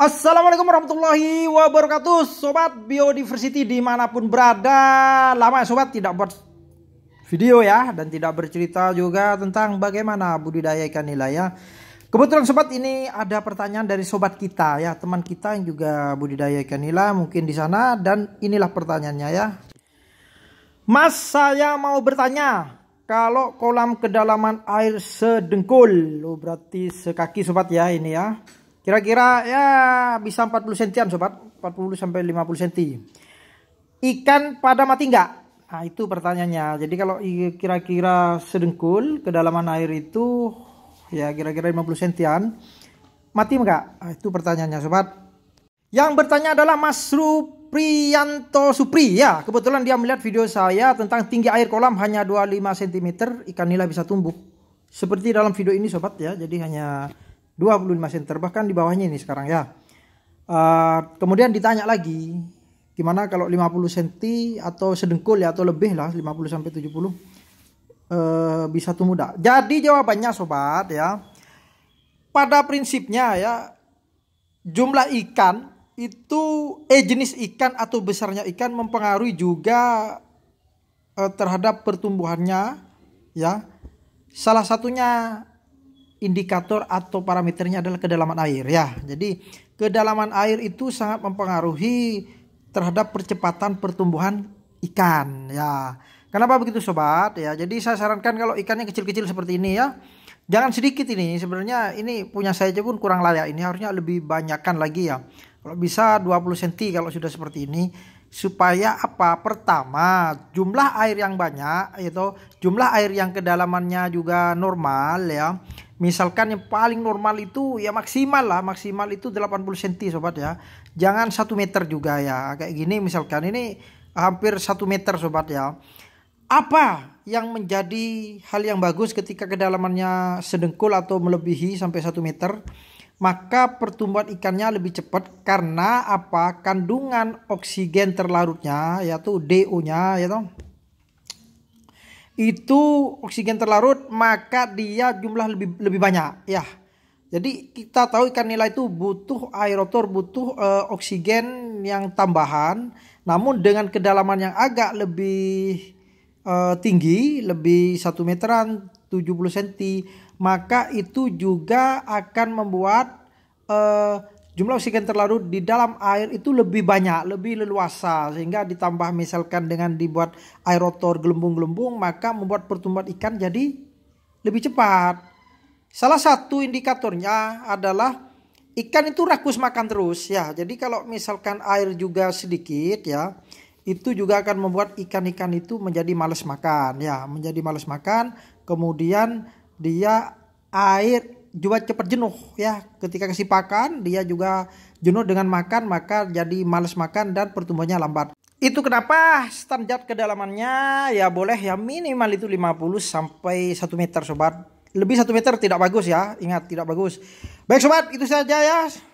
Assalamualaikum warahmatullahi wabarakatuh Sobat Biodiversity dimanapun berada Lama ya sobat tidak buat video ya Dan tidak bercerita juga tentang bagaimana budidaya ikan nila ya Kebetulan sobat ini ada pertanyaan dari sobat kita ya Teman kita yang juga budidaya ikan nila mungkin di sana Dan inilah pertanyaannya ya Mas saya mau bertanya kalau kolam kedalaman air sedengkul, lo oh, berarti sekaki sobat ya ini ya Kira-kira ya bisa 40 sentian sobat, 40 sampai 50 senti. Ikan pada mati enggak? Nah, itu pertanyaannya. Jadi kalau kira-kira sedengkul kedalaman air itu ya kira-kira 50 sentian mati enggak? Nah, itu pertanyaannya sobat. Yang bertanya adalah Mas Suprianto Supri ya. Kebetulan dia melihat video saya tentang tinggi air kolam hanya 25 cm, ikan nila bisa tumbuh. Seperti dalam video ini sobat ya. Jadi hanya 25 cm bahkan di bawahnya ini sekarang ya uh, kemudian ditanya lagi gimana kalau 50 cm atau sedengkul ya atau lebih lah 50 sampai 70 uh, eh, bisa tumbuh dah jadi jawabannya sobat ya pada prinsipnya ya jumlah ikan itu eh jenis ikan atau besarnya ikan mempengaruhi juga eh, terhadap pertumbuhannya ya salah satunya indikator atau parameternya adalah kedalaman air ya. Jadi kedalaman air itu sangat mempengaruhi terhadap percepatan pertumbuhan ikan ya. Kenapa begitu sobat ya? Jadi saya sarankan kalau ikannya kecil-kecil seperti ini ya. Jangan sedikit ini sebenarnya ini punya saya aja pun kurang layak ini harusnya lebih banyakkan lagi ya. Kalau bisa 20 cm kalau sudah seperti ini supaya apa? Pertama, jumlah air yang banyak itu jumlah air yang kedalamannya juga normal ya Misalkan yang paling normal itu ya maksimal lah, maksimal itu 80 cm sobat ya. Jangan 1 meter juga ya. Kayak gini misalkan ini hampir 1 meter sobat ya. Apa yang menjadi hal yang bagus ketika kedalamannya sedengkul atau melebihi sampai 1 meter? Maka pertumbuhan ikannya lebih cepat karena apa? Kandungan oksigen terlarutnya yaitu DO-nya ya toh itu oksigen terlarut maka dia jumlah lebih lebih banyak ya. Jadi kita tahu ikan nila itu butuh aerotor, butuh uh, oksigen yang tambahan. Namun dengan kedalaman yang agak lebih uh, tinggi, lebih satu meteran 70 cm, maka itu juga akan membuat uh, jumlah oksigen terlarut di dalam air itu lebih banyak, lebih leluasa sehingga ditambah misalkan dengan dibuat air gelembung-gelembung maka membuat pertumbuhan ikan jadi lebih cepat. Salah satu indikatornya adalah ikan itu rakus makan terus ya. Jadi kalau misalkan air juga sedikit ya, itu juga akan membuat ikan-ikan itu menjadi males makan ya, menjadi males makan, kemudian dia air juga cepat jenuh ya ketika kasih pakan, dia juga jenuh dengan makan maka jadi males makan dan pertumbuhannya lambat itu kenapa standar kedalamannya ya boleh ya minimal itu 50 sampai 1 meter sobat lebih 1 meter tidak bagus ya ingat tidak bagus baik sobat itu saja ya